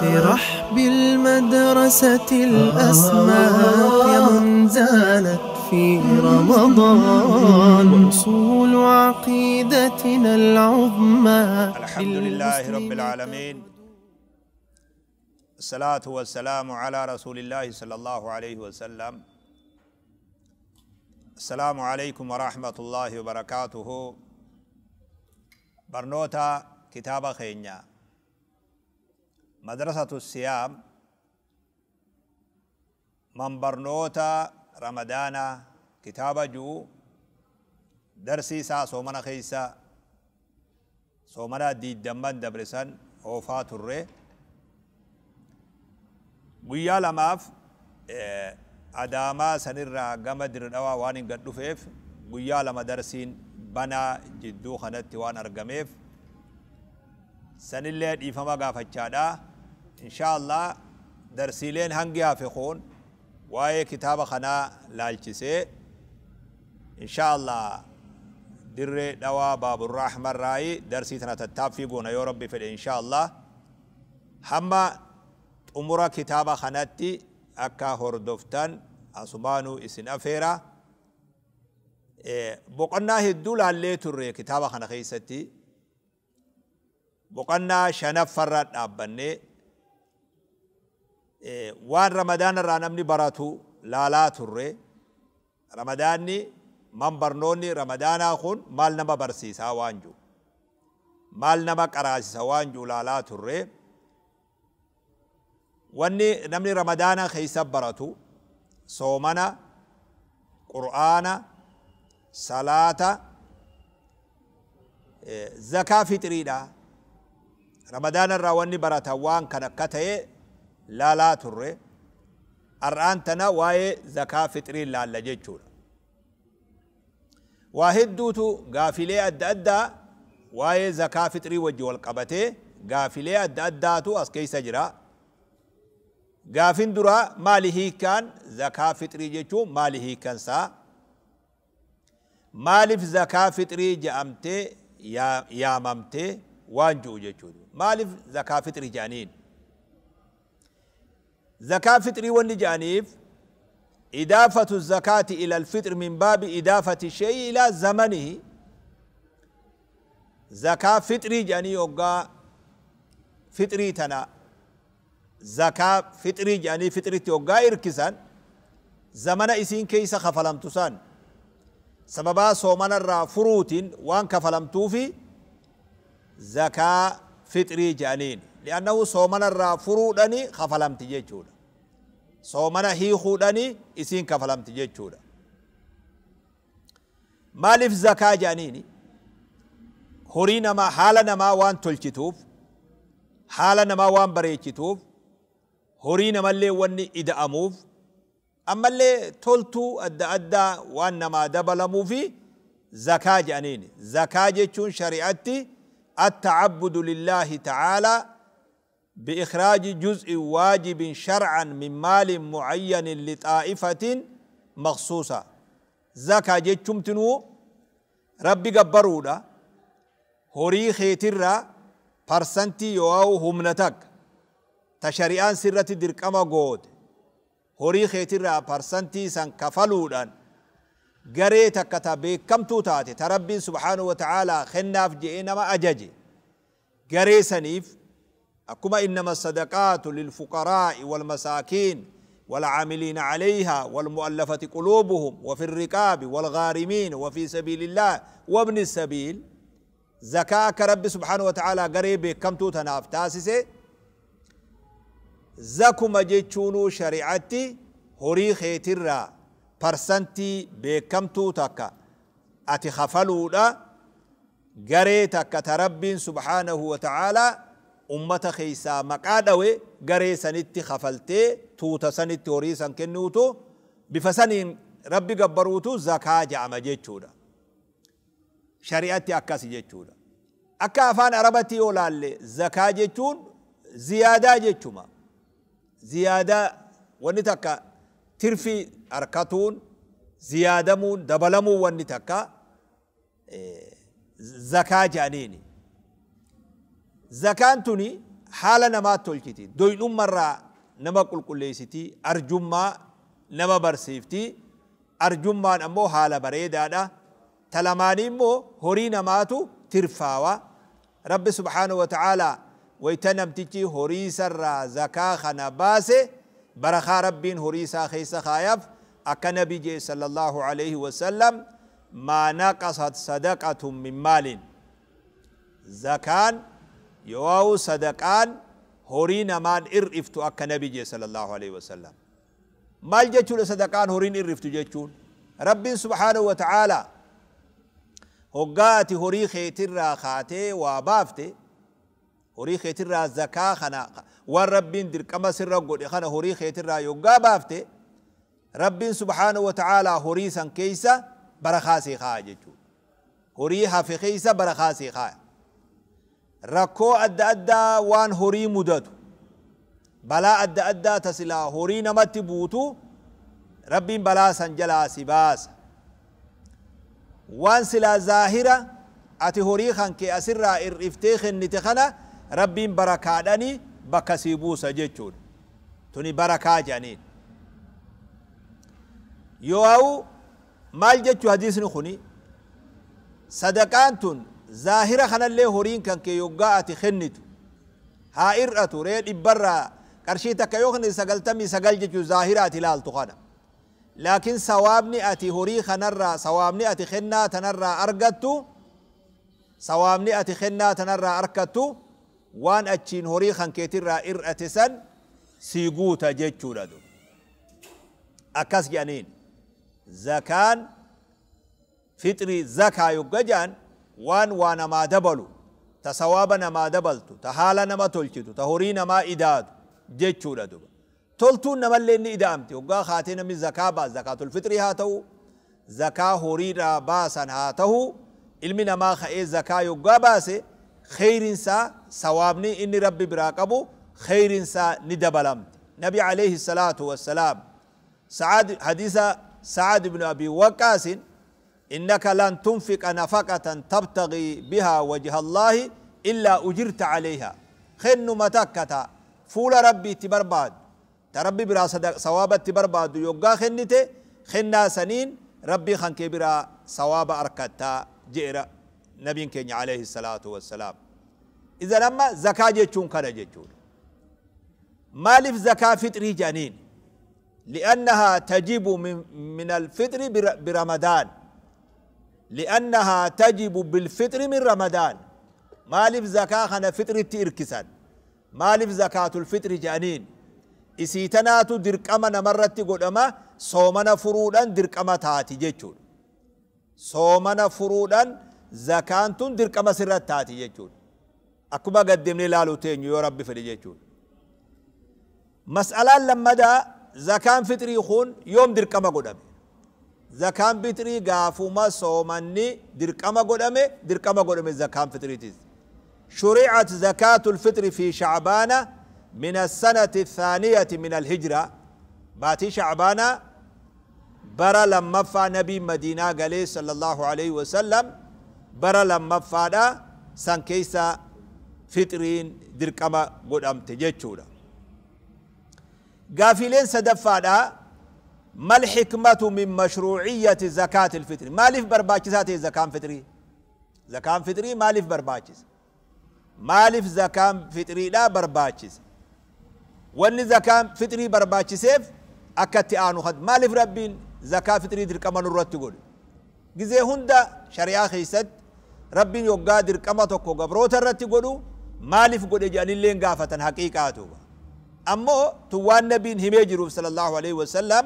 في رحب المدرسة الأسماك زالت في رمضان أصول عقيدتنا العظمى الحمد لله رب العالمين الصلاة والسلام على رسول الله صلى الله عليه وسلم السلام عليكم ورحمة الله وبركاته برنوتا كتاب خينيا مدرسة الصيام من برنوتا رمضان كتاب جو درسي سا سومنا خيسا سومنا دي دمان دبرسان أوفا تره guyyaa lamaaf adaamaa sanirraa gama dirdhawaa waan hin gadhufeef guyyaa lama darsiin banaa jidduu kanatti waan argameef sanillee dhiifama gaafachaadhaa إن شاء الله درسيلين هنجي أفقون واي كتاب خنا لالجسي إن شاء الله در دوا باب الرحمة الرأي درسي تنا تتافقون يا ربي في إن شاء الله هما أمور كتاب خناتي أكا هردفتن أسمانو إسن أفيرا إيه، بقنا هدو لالي تر كتاب خنا خيستي بقنا شنف فرد أبني waan ramadaan irraa namni baratu laalaa turre ramadaanni man barnoonni ramadaanaa kun maal nama barsiisaa waan jiru maal nama qaraasisa waan jiru laalaa turre wanni namni ramadaana keessa baratu soomana qur'aana salaata zakaa fixiriidha ramadaana irraa wanni barata waan kan akka ta'e laalaa turre har'aan tana waa'ee zakaa fixiriin laalla jechuudha. Waa hedduutu gaafilee adda addaa waa'ee zakaa fixrii wajji wal qabatee gaafilee adda addaatu as keessa jira. Gaafin duraa maali hiikaan zakaa fixrii jechuun maali hiikansaa? Maaliif zakaa fixrii jedhamtee yaamamtee waan jiru jechuudha. Maaliif zakaa fixrii jedhaniin? زكاة فطري جانيف إضافة الزكاة إلى الفطر من باب إضافة الشيء إلى زمنه زكاة فطر جاني يوغا فطري تنا زكاة فطري جاني فطري تيوغا إركسان زمن إسين كيس تسان سببا سومن الرا فروت وان كفلم توفي زكاة فطري جانين لأنه صومنا الرافرو خفلام خفلم تجيجودا صومنا هيخو دني إسين خفلام كفلم تجيجودا مالف زكاة جانيني هورينا ما حالنا ما وان تلجتوف حالنا ما وان بريجتوف هورينا ما اللي واني إذا أموف أما اللي تلتو أدى أدى وان ما دبلمو موفي زكاة جانيني زكاة جتشون شريعتي التعبد لله تعالى بإخراج جزء واجب شرعا من مال معين لطائفة مخصوصة زكا جيتشم تنو ربي قبرونا هوري ترى فرسنتي يواو همنتك تشريعان سرة دركما قود هوري خيترا فرسنتي سان كفلونا قريتك تبي كم توتاتي تربي سبحانه وتعالى خنا جئنا ما أججي قريسانيف أكما إنما الصدقات للفقراء والمساكين والعاملين عليها والمؤلفة قلوبهم وفي الركاب والغارمين وفي سبيل الله وابن السبيل زكاة رب سبحانه وتعالى قريب كم توتناف تاسسه زكما جيتشونو شريعتي هوري خيترا برسنتي بكم توتك أتخفلو لا قريتك تربين سبحانه وتعالى ummata keessaa maqaa dhawe garee sanitti kafaltee tuuta sanitti horii san kennuutu bifa saniin rabbi gabbaruutu zakaa jedhama jechuudha. Shari'atti akkas jechuudha. Akka afaan arabatti yoo laalle zakaa jechuun ziyaadaa jechuma. Ziyaadaa wanni takka tirfii harkatuun ziyaadamuun dabalamuun wanni takka zakaa jedhaniini. زكان توني حال نما تولكتي دوي مرة نما كل كل ليستي أرجوما نما برسيفتي ما نمو حال بريدة دا تلاماني مو هوري نماتو ترفاوا رب سبحانه وتعالى ويتنم تيجي هوري سر زكاة خنباسة برخا ربين هوري ساخيس خايف أكن بيجي صلى الله عليه وسلم ما نقصت صدقة من مال زكان يواو صدقان هورين أمان إرفتو أكا نبي جي صلى الله عليه وسلم مال جيشون صدقان هورين إرفتو جيشون رب سبحانه وتعالى هقات هوري خيتر خاتي وبافتي هوري خيتر زكاة خنا والرب در كما سر قد خنا هوري خيتر يقا بافتي رب سبحانه وتعالى هوري سن كيسا برخاسي خاجتو هوري حفي خيسا برخاسي خاجتو rakkoo adda addaa waan horii mudatu balaa adda addaa tasilaa horii namatti buutu rabbiin balaa san jalaa si baasa waan silaa zaahira ati horii kan kee asirraa ir'iftee kennite kana rabbiin barakaadhani bakka sii buusa jechuudha tuni barakaa jedhaniin yoo maal jechuu hadiisni kuni sadaqaan tun ظاهرة خنا اللي هورين كان كي أتي خنتو ها إرأتو ريد إبرا تكيوخن سجل سقلتمي سجل جيجو ظاهرة أتي لال تقانا لكن سوابني أتي هوري خنرا سوابني أتي خنا تنرا أرجتو سوابني أتي خنا تنرا أركتو وان أتشين هوري خن كيترا سن سيقوتا جيجو لدو أكاس جانين زكان فطري زكا يوقجان وان وانا ما دبلو تسواب نما دبلتو تحالا نما تلتو تهوري نما إداد جيتشو لدبا تلتو نما اللي إدامتي وقا خاتنا من زكاة با زكاة الفطر هاتو زكاة هوري راباسا هاتو علم نما خئي إيه زكاة يقا باسي خير انسا سوابني إني ربي براقبو خير انسا ندبلمت نبي عليه الصلاة والسلام سعد حديث سعد بن أبي وقاس إنك لن تنفق نفقة تبتغي بها وجه الله إلا أجرت عليها خن متكة فول ربي تبرباد تربي برا صواب تبرباد يوغا خنته خنا سنين ربي خنك كبرا صواب أركتا جئر نبي كني عليه الصلاة والسلام إذا لما زكاة جتشون كان جتشون مالف زكاة فطري جانين لأنها تجيب من, من الفطر برمضان لأنها تجب بالفطر من رمضان ما لف زكاة خنا فطر تيركسا ما لف زكاة الفطر جانين إسيتناتو درقمنا مرة تقول صومنا فرودا درقما تاتي جيتشون صومنا فرودا زكاة درقما سرة تاتي جيتشون أكبر قدمني لالو تين يا ربي فلي مسألة لما دا زكاة فطري خون يوم درقما قدمي زكام zakaan fitrii gaafuma soomanni dirqama godhame dirqama godhame zakaan fitriitis شرعت زكاة الفطر في شعبان من السنة الثانية من الهجرة باتي شعبان برا لما فا نبي مدينة قالي صلى الله عليه وسلم برا لما فا سان كيسا فطرين دركما قد أمتجت شورا قافلين سدفا ما الحكمة من مشروعية زكاة الفطر ما لف مالف برباكسات زكاة فطري زكاة فطري ما مالف برباكس لف زكاة فطري لا برباكس وان زكاة فطري سيف أكت آنو خد ما لف ربين زكاة فطري در كما نرد تقول جزي هندا شريعة خيست ربين يوغا كما توكو قبروتا رات تقولو لف قد اللين قافة حقيقاتو أمو توان نبين هميجروف صلى الله عليه وسلم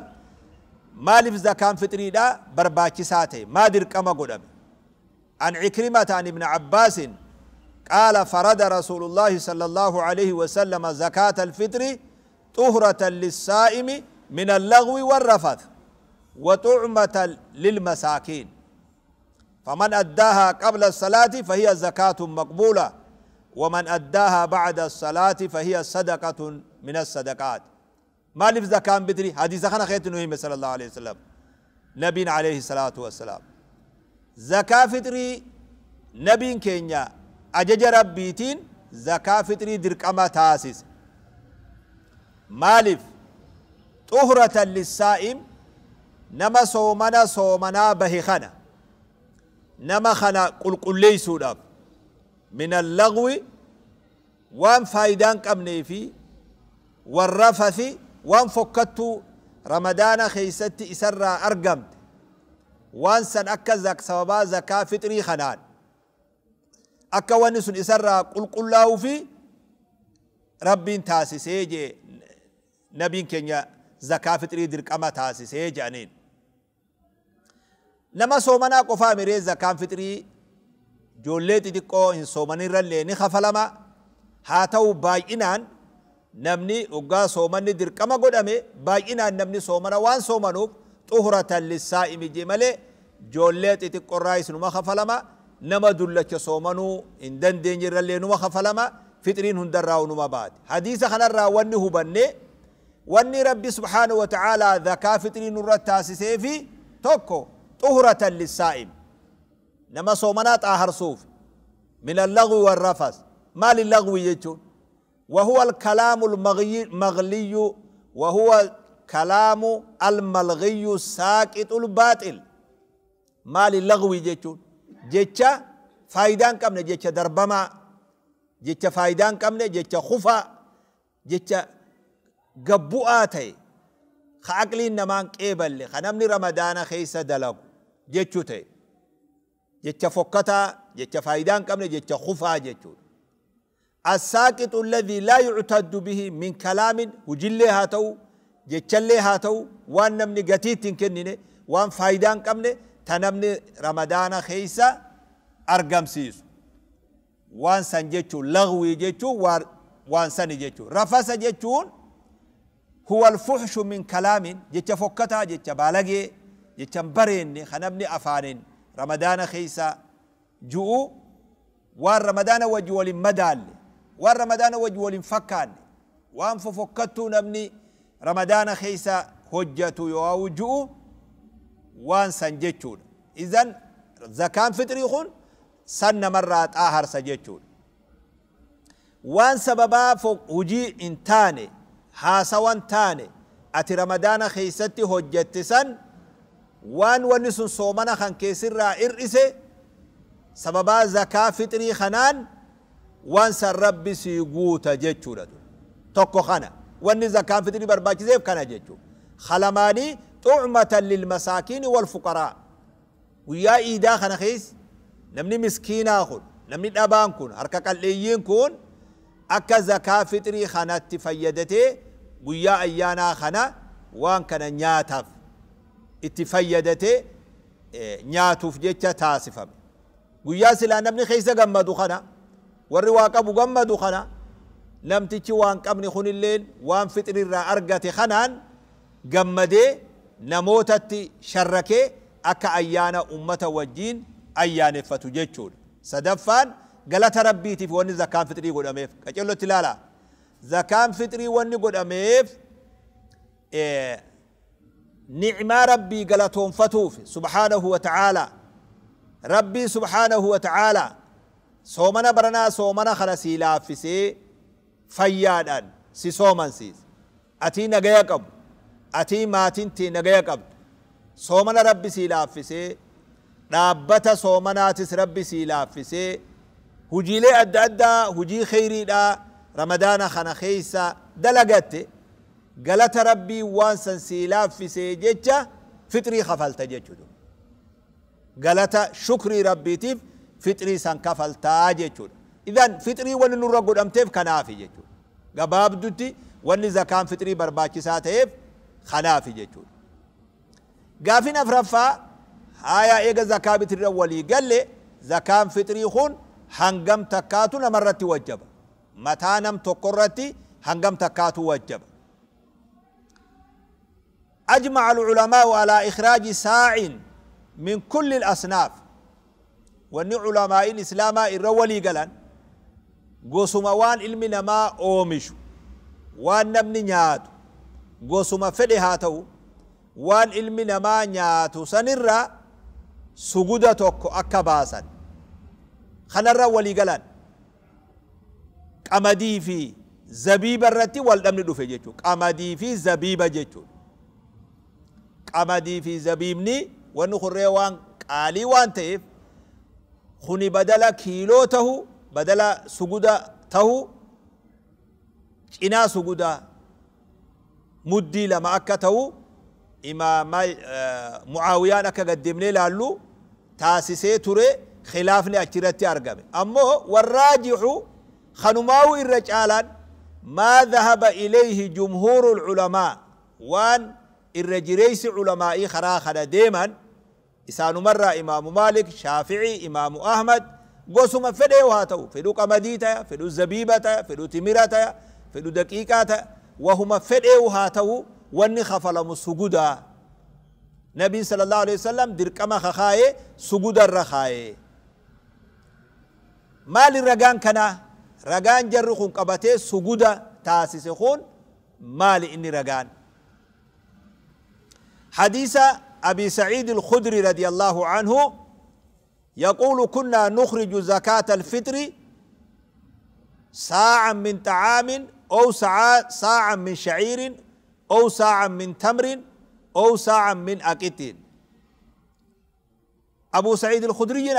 maaliif zakaan fixriidha barbaachisaa ما دير كما godhame عن عكرمة عن ابن عباس قال فرد رسول الله صلى الله عليه وسلم زكاة الفطر طهرة للصائم من اللغو والرفث وطعمة للمساكين فمن أداها قبل الصلاة فهي زكاة مقبولة ومن أداها بعد الصلاة فهي صدقة من الصدقات ما لبس كان بدري حديث خنا خيت نويم صلى الله عليه وسلم نبي عليه الصلاة والسلام زكاة فطري نبي كينيا أجج ربيتين زكاة فطري درك أما تاسس مالف طهرة للسائم نما صومنا صومنا به خنا نما خنا قل قل ليسوا من اللغو وان فايدان كم نيفي والرفث وان فكت رمضان خيستي إسرى أرقم وان سن أكا زك سببا زكاة فطري خنان أكا ونسن إسرى قل قل له في تاسي سيجي نبي كينيا زكا فطري درك أما سيجي أنين nama سومنا قفا مري زكا فطري جوليتي xixiqqoo hin soomanin رلي ni kafalama haa ta'u namni dhuggaa soomanni dirqama godhame baay'inaan namni soomana waan soomanuuf xuhuratan lissaa'imi jee malee joollee xixiqqorraa isnuma kafalama nama dullacha soomanuu hin dandeenye irrallee numa kafalama fixriin hundarraa numa baate hadiisa kanarraa wanni hubanne wanni rabbi subhaanahu wa ta'aalaa zakaa fixrii nurra taasisee fi tokko xuhuratan lissaa'im nama soomanaa xaaharsuuf min allagwi warrafas maali lagwi jechuun وهو الكلام المغلي وهو كلام الملغي ساكت الباطل ما للغو جيتون جيتشا فايدان كم جيتشا دربما جيتشا فايدان كم جيتشا خفا جيتشا قبؤاتي خاقلي نمان كيبل خنمني رمضان خيس دلق جيتشو تي جيتشا فكتا جيتشا فايدان كم جيتشا خفا جيتشو الساكت الذي لا يعتد به من كلام وجلي هاتو جتشلي هاتو وان نمني قتيت كنني وان فايدان كمن تنمني رمضان خيسا ارغم سيس وان سن جتشو لغوي جتشو وان سن جتشو رفس جتشون هو الفحش من كلام جتش فكتا جتش بالغي جتش مبرين خنبني افارين رمضان خيسا جو وان رمضان وجوال مدال وان رمضان وج فكان وان نمني رمضان خيسا هجتو يواوجو وان سنجتشون إذن زكاة فطري خون سن مرات آهر سجتشون وان سببا فوق هجي انتاني وان تاني أتي رمضان خيستي سن وان ونسن سومنا خان كيسر رائر إسي سببا زكاة فطري خنان وان سن ربي جيتشو جيتشورا توكو خانا وان زكاة فتني برباك زيب كان جيتشو خلماني طعمة للمساكين والفقراء ويا إيدا خانا خيس نمني مسكين خل نمني الأبان كون هركا قليين كون أكا زكا فتري خانا تفيدتي ويا أيانا خانا وان كان نياتف اتفيدتي نياتف جيتشا تاسفم ويا سلا نمني خيسا قمدو خانا warri waa qabu gammadu kana namtichi waan qabne kunilleen waan fixirraa argate kanaan gammadee namootatti sharrakee akka ayyaana ummata wajjiin ayyaaneffatu jechuudha sadaffaan galata rabbiitiif wanni zakkaan fixrii godhameef qacellotti ilaalaa zakkaan fixrii wanni godhameef نعمة ربي قلتهم فتوف سبحانه وتعالى ربي سبحانه وتعالى soomana baranaa soomana kana sii laaffisee fayyaadhaan si soomansiisa atii nagaya qabu atii maatintii nagaya qabdu soomana rabbi sii laaffisee dhaabbata soomanaatis rabbi sii laaffisee hujiilee adda addaa hujii kheyriidhaa ramadaana kana keeysa dalagatte galata rabbii waan san sii laaffisee jecha fixrii kafalta jechuudha galata shukrii rabbiitiif فطري سان كفلتا جيتشود إذن فطري نور رقود أمتف خنافي جيتشود غباب دوتي وان زكام فطري برباكي ساتيف خنافي جيتشود قافين أفرفا هايا إيغا زكاة بتري ولي قال لي زكام فطري خون هنغم تكاتو نمرتي وجب متانم تقرتي هنغم تكاتو وجب أجمع العلماء على إخراج ساع من كل الأصناف wanni culamaa'iin islaamaa irra walii galan gosuma waan ilmi namaa oomishu waan namni nyaatu gosuma fedhe haa ta'u waan ilmi namaa nyaatu sanirra suguda tokko akka baasan kanarra walii galan qamadii fi zabiiba irratti wal dhabni dhufe jechuun qamadii fi zabiiba jechuun qamadii fi zabiibni wanni kurree waan qaalii waan ta'eef خني بدلا كيلو تهو بدل سجودة تهو إنا سجودا مدي لما أكته إما ما معاوية أنا أكقدمني لالو تاسسي تري خلافني أكيرتي أرقمي أما والراجح خنماو الرجالان ما ذهب إليه جمهور العلماء وان الرجريس علماء خراخنا ديمان isaanumarraa imaamu maalik shaaficii imaamu ahmad gosuma fedhee waa ta'u fedhu qamadii taya fedhu zabiiba taya fedhu timira taya fedhu daqiiqaa taya wahuma fedhee haa ta'u wanni kafalamu sugudaa nabiin sala allahu alehi wasalam dirqama kakaayee sugudarra kaayee maali ragaan kanaa ragaan jarri kun qabatee suguda taasise kun maali inni ragaan hadiisa أبي سعيد الخدري رضي الله عنه يقول كنا نخرج زكاة الفطر ساعا من طعام أو ساعة, ساعا من شعير أو ساعا من تمر أو ساعا من أكتين أبو سعيد الخدري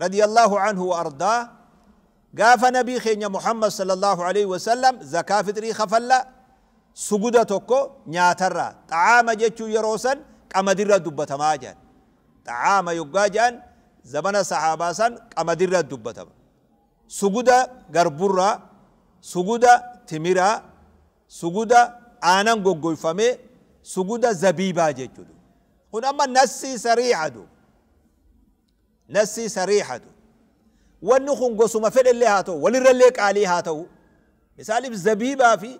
رضي الله عنه وأرضاه قاف نبي خينيا محمد صلى الله عليه وسلم زكاة فطري خفلا سجودة توكو نياترا طعام جتشو يروسن qamadirra dubbatamaa jedhan xacaama yoggaa jedhan zamana sahaabaa san qamadirra dubbatama suguda garburraa suguda timiraa suguda aanan goggoyfamee suguda zabiibaa jechuudha kun amma nassii sariicadu nassii sariicadu wanni kun gosuma fedhellee haa ta'u walirrallee qaalii haa ta'u misaaliif zabiibaa fi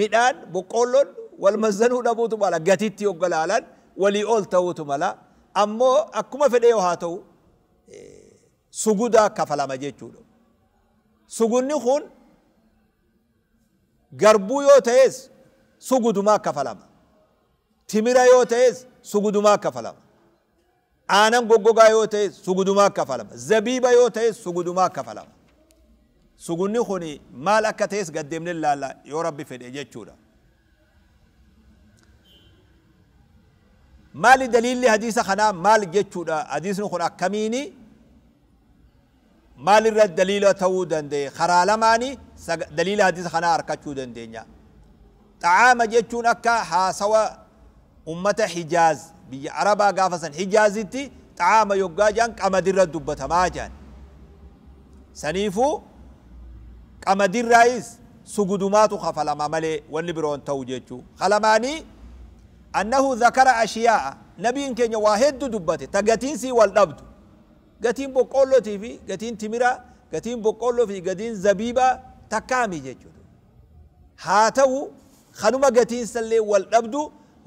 midhaan boqqoolloon والمزنو دبوت مالا غتيتي اوغلالا ولي اول توت مالا امو اكما فديو هاتو سجودا كفلا مجيچودو سجوني خون غربو يو تيس سجودو ما كفلا تيميرا يو تيس سجودو ما كفلا aanan goggogaa yoo ta'e sugudumaa kafalama zabiiba yoo ta'e sugudumaa kafalama sugunni kun maal akka ta'es gaddeemne ilaalla yoo rabbi fedhe jechuudha maali daliilli hadiisa kanaa maal jechuudha hadiisni kun akkamiini maalirra daliila ta'uu danda'e karaa lamaani daliila hadiisa kanaa harkachuu dandeenya xacaama jechuun akka haasawa ummata hijaaz biyya arabaa gaafasan hijaazitti xacaama yoggaa jaan qamadirra dubbatamaa jaan saniifuu qamadirraayis sugudumaatu kafalama malee wanni biroon ta'u jechuu kalamaanii أنه ذكر أشياء نبي إن كان واحد دبته تقتين سي والدبد قتين بقولو تيفي قتين تمرة قتين بقولو في قتين زبيبة تكامي جيجود هاتو خنوما قتين سلي والدبد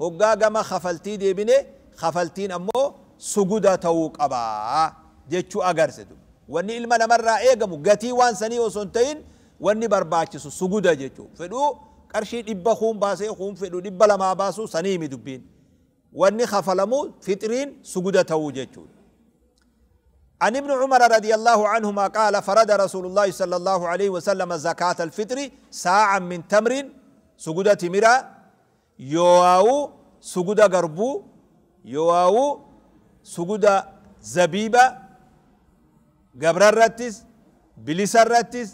هقا قما خفلتي دي بني خفلتين أمو سجودة توق أبا جيجو أغرسدو واني إلما نمر رأيه قمو قتي وان سني وسنتين واني برباكسو سجودة جيجو فدو قرشي دبا خون باسي خون فدو دبا لما باسو سنيم دبين واني خفلمو فطرين سجودة توجد عن ابن عمر رضي الله عنهما قال فرد رسول الله صلى الله عليه وسلم زكاة الفطر ساعة من تمر سجودة مرا يواو سجودة غربو يواو سجودة زبيبة قبر الرتس بلس الرتس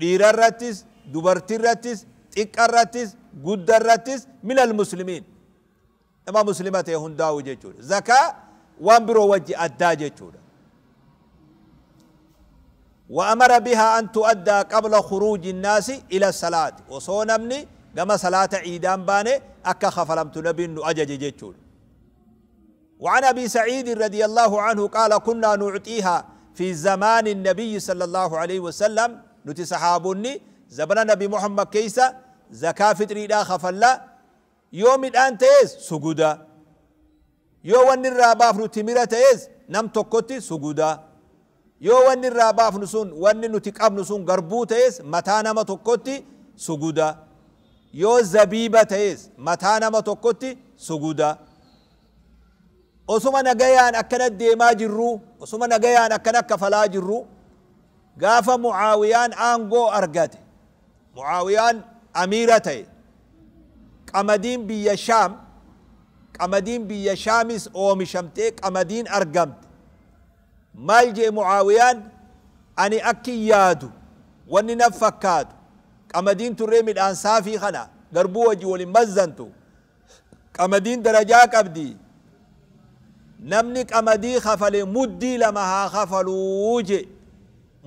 قير الرتس دبرت الرتس تكرتس قدرتس من المسلمين اما مسلمات هندا وجهود زكاة وامبرو وجي أدى جهود وأمر بها أن تؤدى قبل خروج الناس إلى الصلاة مني كما صلاة عيدان باني أكا خفلمت نبي أجج جهود وعن أبي سعيد رضي الله عنه قال كنا نعطيها في زمان النبي صلى الله عليه وسلم نتي صحابوني زبنا نبي محمد كيسا zakaa fixriidhaa kafallaa yoo midhaan ta'ees sugudaa yoo wanni irraa baafnu timira ta'ees nam tokkotti sugudaa yoo wanni irraa baafnu sun wanni nuti qabnu sun garbuu ta'ees mataa nama tokkotti sugudaa yoo zabiiba ta'ees mataa nama tokkotti sugudaa osuma nagayaan akkana deemaa jirru osuma nagayaan akkana kafalaa jirru gaafa mucaawiyaan aangoo argate mucaawiyaan amiira ta'e qamadiin biyya shaam qamadiin biyya shaamis oomishamtee qamadiin argamte maal jee mucaawiyaan ani akki yaadu wanni naf fakkaatu qamadiin turree midhaan saafii kana garbuu wajji walin mazzantu qamadiin darajaa qabdi namni qamadii kafale muddii lama haa kafaluu je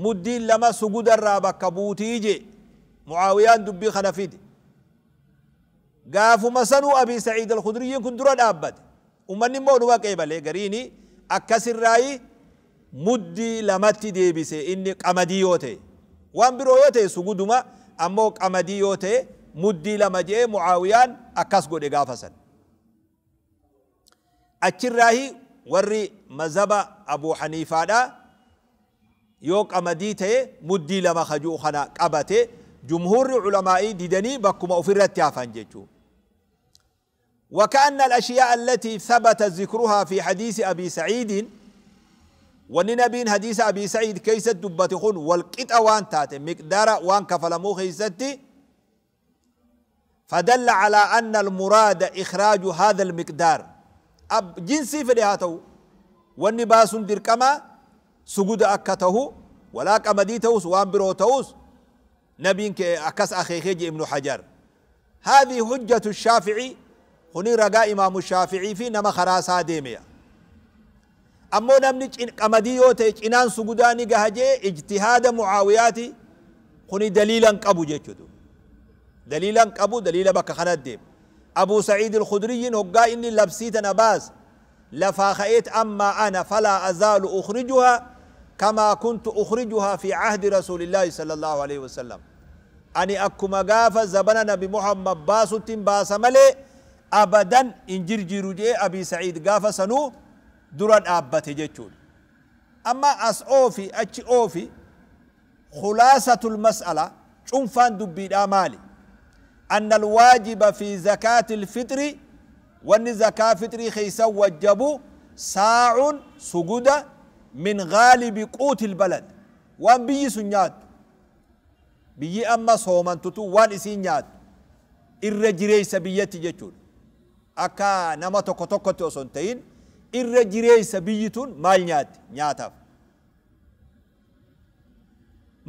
muddiin lama sugudarraa bakka buutii je معاويان دبي خنفيد قافوا مسنو أبي سعيد الخدري يكون درا أبد ومن نمون واقعي بلي قريني أكسر رأي مدي لمتي سي إني قمدي يوتي وان برو يوتي سقود ما أمو قمدي يوتي مدي لمجئ معاويان أكس قد قافسا أكسر رأي وري مذهب أبو حنيفة yoo qamadii ta'e muddii lama hajuu kana qabate جمهور علماء ديدني بكما أفرت جيتو وكأن الأشياء التي ثبت ذكرها في حديث أبي سعيد وننبين حديث أبي سعيد كيس خون والقطع وان تات مقدار وان كفلمو خيستي فدل على أن المراد إخراج هذا المقدار أب جنسي في فليهاته ونباس دركما سجود أكته ولا كمديته وان بروتوس نبينك أكس أخيخيج ابن حجر هذه حجة الشافعي هني رقا إمام الشافعي في نما خراسا ديميا أمو نمني قمديو إنان سقداني قهجي اجتهاد معاوياتي هني دليلا قبو جيجدو دليلا قبو دليلا بك خنات ديم أبو سعيد الخدري هقا إني لبسيت نباس لفاخيت أما أنا فلا أزال أخرجها كما كنت أخرجها في عهد رسول الله صلى الله عليه وسلم أني أكما غافة زبنا نبي محمد باسو باس ملي أبدا إنجر جيروجي أبي سعيد غافة سنو دران أبت جتول أما أس أوفي أتش أوفي خلاصة المسألة شنفان دبي مالي أن الواجب في زكاة الفطر وأن زكاة فطري خيسا وجبو ساع سجودا من غالب قوت البلد وان بيي سنيات بيي أما صومن تتو وان إسينيات إر جريس بيتي جتون أكا نما توكو توكو توسنتين إر جريس بيتون مال نيات نياتاف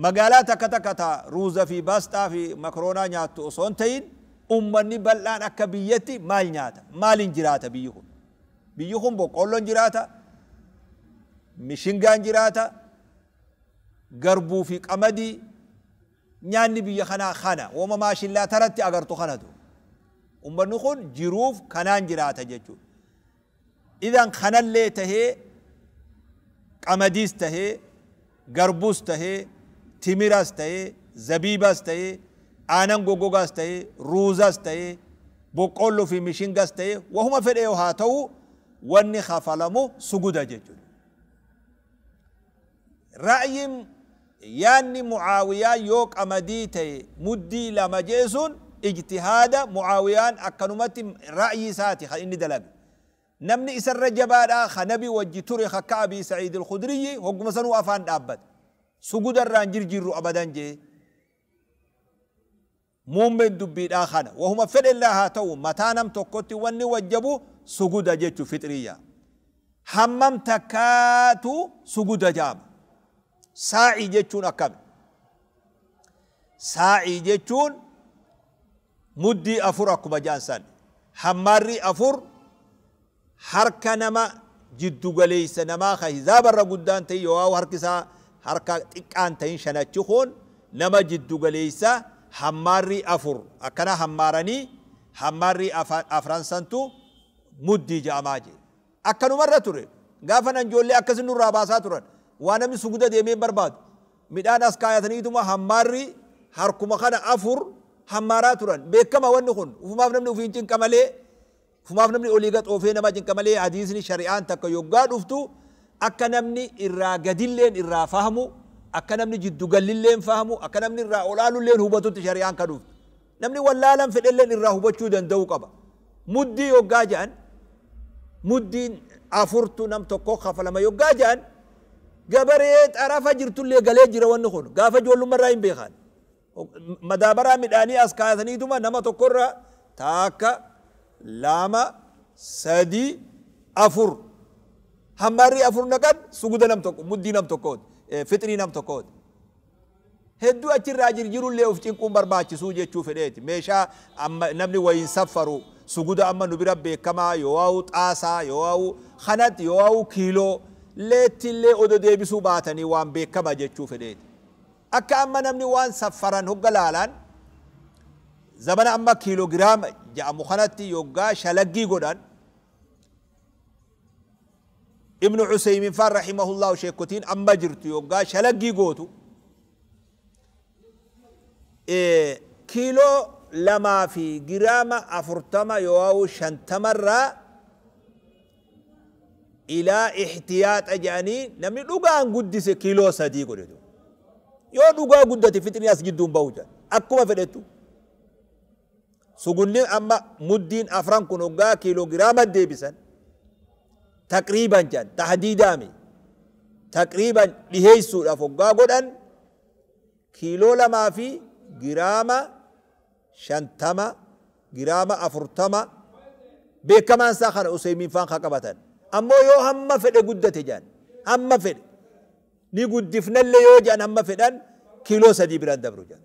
magaalaa takka takka ta ruuza fi baasxaa fi makroonaa nyaattu osoo hin ta'in ummanni bal'aan akka biyyatti maal nyaata maal hin jiraata biyyi kun biyyi kun boqqoolloon jiraata mishingaan jiraata garbuu fi qamadii nyaanni biyya kanaa kana uumamaa shillaa taratti agartu kanatu ummanni kun jiruuf kanaan jiraata jechuudha idan kanallee tahee qamadiis tahee garbuus tahee timiras tahee zabiibas tahee aanan goggogaas tahee ruuzas tahee boqqolloo fi mishingas tahee wahuma fedhee haa ta'u wanni hafalamu suguda jechuudha رأي يعني معاوية يوك أمديتي مدي لما جيسون اجتهاد معاوية أكنمت رأي ساتي خليني دلق نمني إسر جبارا خنبي وجتوري خكابي سعيد الخدري هقم سنو أفان دابت سجود الرانجر جيرو أبدا جي مؤمن دبي آخر وهم فل الله تو متانم تقطي واني وجبو سقود جيتو فطرية حمم تكاتو سقود جام saacii jechuun akkami saacii jechuun muddii afur akkuma jaansan hammaarri afur harka nama jiddugaleeysa namaa ka hizaabarra guddaan ta'e yoo waa'u harki isaa harka xiqqaan ta'in shanachi kun nama jiddugaleeysa hammaarri afur akkana hammaaranii hammaarri afransantu muddii ja'amaa jee akkanumarra ture gaafa nan ijoollee akkasin nurraa baasaa turan waa namni suguda deemee barbaadu midhaan as kaayataniituma hammaarri harkuma kana afur hammaaraa turan beekama wanni kun ufumaaf namni ufii cinqa malee ufumaaf namni olii gaxoofee nama cinqa malee hadiisni shari'aan takka yoggaa dhuftu akka namni irraa gadilleen irraa fahamu akka namni jiddugallilleen fahamu akka namni irraa olaalulleen hubatutti shari'aan ka dhuftu namni wallaalan fedhelleen irraa hubachuu danda'u qaba muddii yoggaa jedhan muddiin afurtu nam tokko kafalama yoggaa jedhan gabaree xarafa jirtullee galee jira wanni kun gaafa ijoollumarraa hin beekan madaabaraa midhaanii as kaasaniituma nama tokkorra taakka lama sadi afur hammaarri afur naqan suguda nam tokko muddii nam tokkooti fixrii nam tokkooti hedduu achirraa jirjirullee of cinquun barbaachisuu jechuu fedheeti meeshaa amma namni wayin saffaru suguda amma nu bira beekamaa yoo waa'u xaasaa yoo waa'u kanat yoo waa'u kiiloo leettillee odo deebisuu baatanii waan beekama jechuu fedheeti akka amma namni waan saffaran hogga laalaan zamana amma kiiloogiraama ja'amu kanatti yoggaa shalaggii godhan ibnu cuseymin faan rahimahullahu sheekotiin amma jirtu yoggaa shalaggii gootu kiiloo lamaa fi giraama afurtama yoowaawu shantamarraa ilaa ihtiyaaxa jedhanii namni dhugaan guddise kiiloo sadii godhetu yoo dhugaa guddate fixni as gidduun bahu jedha akkuma fedhettu sugunnin amma muddiin afran kun hoggaa kiiloo giraama deebisan taqriiban jedhan tahdiidaami taqriiban dhiheessuudhaaf hoggaa godhan kiiloo lamaa fi giraama shantama giraama afurtama beekamaan isaa kana useymiin faan haa qabatan ammoo yoo hamma fedhe guddate jaan hamma fedhe ni guddifnallee yoo jaan hamma fedhan kiiloo sadii biraan dabru jaan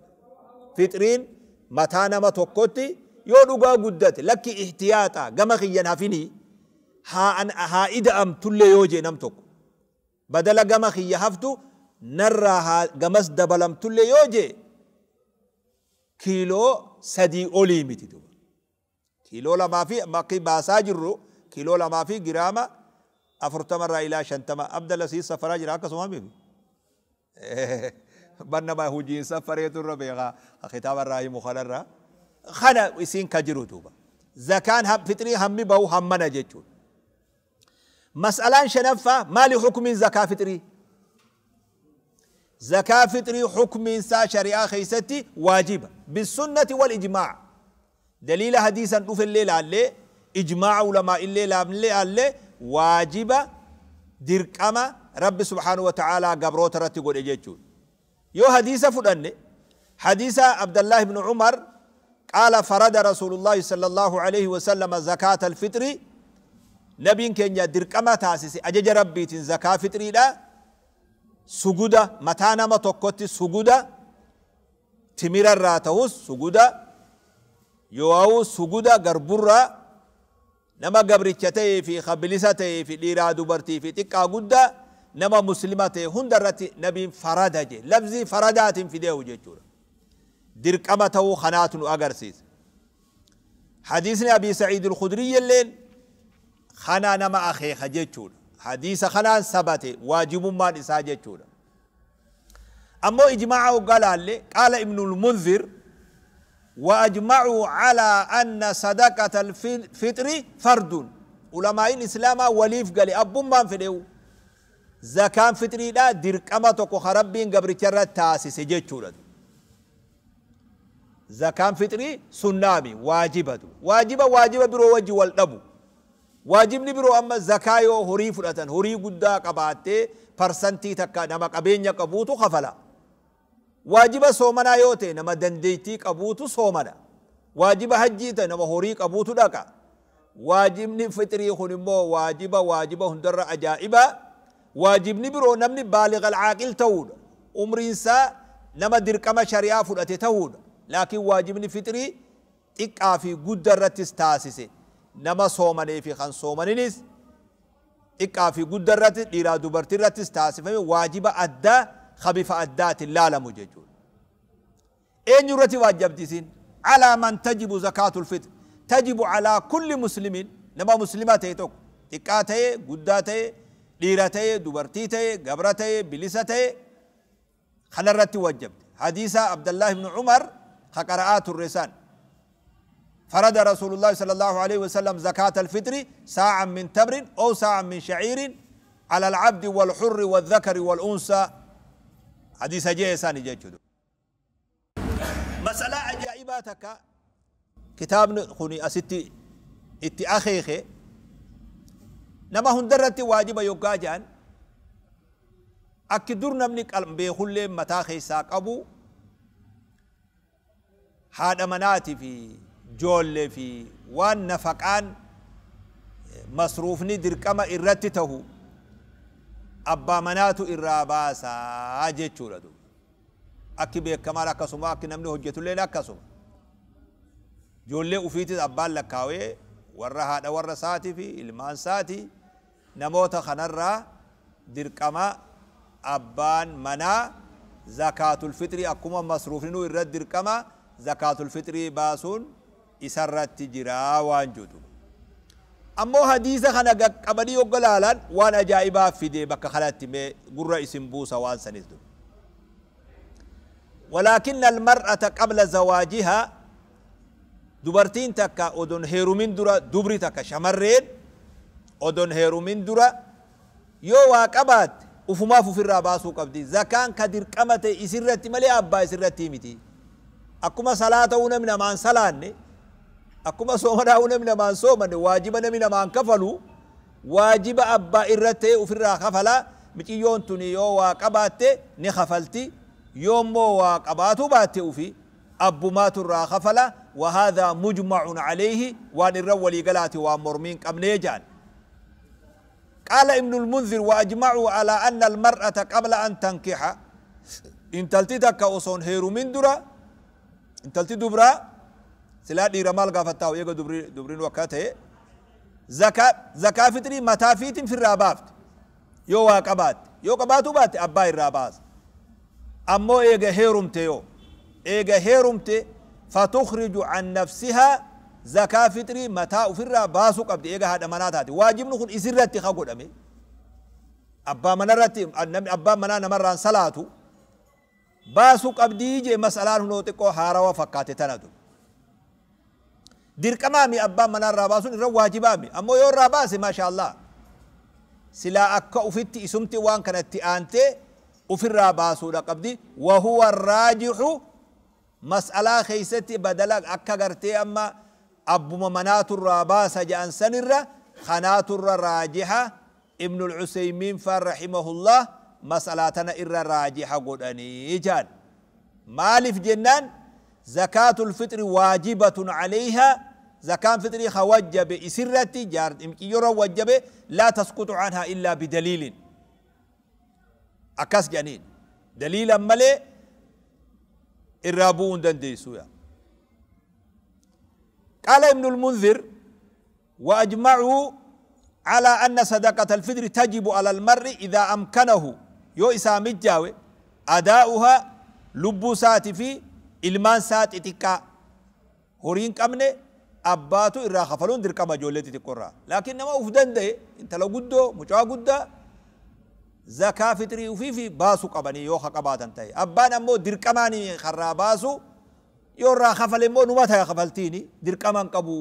fixriin mataa nama tokkotti yoo dhugaa guddate lakki ihtiyaaxa gama kiyyan hafinii haa ida'amtullee yoo jee nam tokko badala gama kiyya haftu narraa haa gamas dabalamtullee yoo jee kiiloo sadii olii miti duba kiiloo lamaa fi makki baasaa jirru kiiloo lamaa fi giraama afurtamarraa ilaa shantama abda lasii safaraa jira akkasuma miti bannama hujiin safareetu irra beekaa kitaabarraa himu kanarraa kana isiin ka jiru duuba zakaan fixrii hammi bahu hammana jechuudha mas'alaan shanaffaa maali hukumiin zakaa fixrii زكاة فطري حكم إنسا شريعة خيستي واجبة بالسنة والإجماع دليل حديثا في الليل عليه إجماع علماء اللي لام اللي اللي واجبة درقما رب سبحانه وتعالى قبرو ترتي قول إجيجون يو حديثة فلاني حديثة عبد الله بن عمر قال فرد رسول الله صلى الله عليه وسلم زكاة الفطر نبي كينيا درقما تاسيسي أجج ربي زكاة فطري لا سجودة متانا ما تقوتي سجودة تمير الراتوس سجودة يواو سجودة غربورة نما قبرتش تي في خبلسة تي في ديرا دبرتي في تكا قدى نما مسلمة تي هندرت نبي فرادة جي لفظي فرادات في ديو جيتشورا درقمته خنات أغرسيس حديثنا أبي سعيد الخدري اللين خنا نما أخي خجيتشورا حديث خنا ثبت واجب ما نساجتشورا أما إجماعه قال قال ابن المنذر وأجمعوا على أن صدقة الفطر فرد علماء الإسلام وليف قال أبو ما فديو زكاة فطري لا درقمة تكو خربين قبر جرة تاسس جيتشورة زكاة فطري سنامي واجبة واجبة واجبة برو وجه والدبو واجبني برو أما زكاة هري فرأتن هري قدا قباتي فرسنتي تكا نما قبين يقبوتو خفلا waajiba soomanaa yoo ta'e nama dandeettii qabuutu soomana waajiba hajjii ta'e nama horii qabuutu dhaqa waajibni fixrii kun immoo waajiba waajiba hundarra ajaa'ibaa waajibni biroo namni baaliqal caaqil ta'uudha umriinsaa nama dirqama shari'aa fudhate ta'uudha laakiin waajibni fixrii xiqqaa fi gudda irrattis taasise nama soomanee fi kan soomaninis xiqqaa fi gudda irratti dhiiraa dubartii irrattis taasifame waajiba addaa خبيف أدات لا لم ججون إن يرتي واجبتين على من تجب زكاة الفطر تجب على كل مسلم نما مسلمات يتوك تكاتي قداته ديرتي دبرتيته قبرته بلسته خلرتي واجب حديث عبد الله بن عمر خقرآت الرسان فرد رسول الله صلى الله عليه وسلم زكاة الفطر ساعة من تبر أو ساعة من شعير على العبد والحر والذكر والأنثى حديث جاء ساني جاء جدو مسألة عجائباتك كتاب خوني أستي إتي أخيخي نما هندرت واجب يوكا جان أكي دور نمني قلم بيخل متاخي ساق أبو حاد مناتي في جول في وان نفقان مصروفني درقما إرتته abbaa manaatu irraa baasaa jechuudha duuba akki beekamaan akkasuma akki namni hojjetulleen akkasuma ijoollee ufiitis abbaan lakkaawee warra haadha warra isaati fi ilmaan isaati namoota kanarraa dirqama abbaan manaa zakaatul fitrii akkuma masruufninu irratti dirqama zakaatul fitrii baasuun isarratti jiraa waan jedhu ammoo hadiisa kana qamadii ogolaalan waan ajaa'ibaa fide bakka kanatti mee gurra isin buusa waan sanis dur ولكن المرأة قبل زواجها دبرتين تكا أدن هيرومين درا دبري تكا شمرين أدن هيرومين درا يو واقبات أفما في الراباسو قبدي زكان كدير قمت إسرتي ملي أبا إسرتي متي أكما صلاة ونمنا من صلاة akkuma sooma dhaawuu namni lamaan sooman waajiba namni lamaan kafalu waajiba abbaa irra ta'e ofirraa kafala miciyyoon tun yoo waa qabaatte ni kafalti yoommoo waa qabaatuu baatte ufi abbumaatu irraa kafala وهذا مجمع عليه وان الرولي قلاتي وان مرمين قم نيجان قال ابن المنذر وأجمعوا على أن المرأة قبل أن تنكح إن تلتتك أصون هيرو من درا إن تلتدبرا سلادي رمال قافتا ويجا دبرين دبرين وكاته زكا زكا فتري متا في الرابافت يو واقبات يو قبات وبات ابا الراباس امو ايجا هيروم تيو ايجا هيروم تي فتخرج عن نفسها زكا فتري متا وفي الراباس وقبت ايجا هذا مناتاتي واجب نخل ازرتي خاقود امي أبا منارتي النبي أبا منانا مرة صلاته باسوك أبديجي مسألة نوتكو هارا وفقاتي تنادو dirqamaami abbaan manaa irraa baasuun irra waajibaami ammoo yoo irraa baase maashaallah silaa akka ufitti isumti waan kana itti aantee ufirraa baasuudha qabdi wahuwa raajixu mas'alaa keeysatti badala akka gartee amma abbuma manaaturraa baasa je'an sanirra kanaaturra raajixa ibnu lcusaymiin faan rahimahullah mas'alaa tana irra raajixa godhanii jaan maaliif jennaan زكاة الفطر واجبة عليها زكاة الفطر خوجب إسرتي جار يرى وجب لا تسقط عنها إلا بدليل أكاس جنين دليلا ملي الرابون ديسويا قال ابن المنذر وأجمعوا على أن صدقة الفطر تجب على المرء إذا أمكنه يو إسامي جاوي أداؤها لبوسات في ilmaan isaa xixiqqaa horii hin qabne abbaatu irraa kafaluun dirqama ijoollee xixiqqoo irraa laakiin nama uf danda'e intala guddoo mucaa guddaa zakaa fitrii ufii fi baasu qabanii yoo qabaatan ta'e abbaan ammoo dirqamaan karraa baasu yoo irraa kafale immoo numa ta'a kafaltiini dirqamaan qabu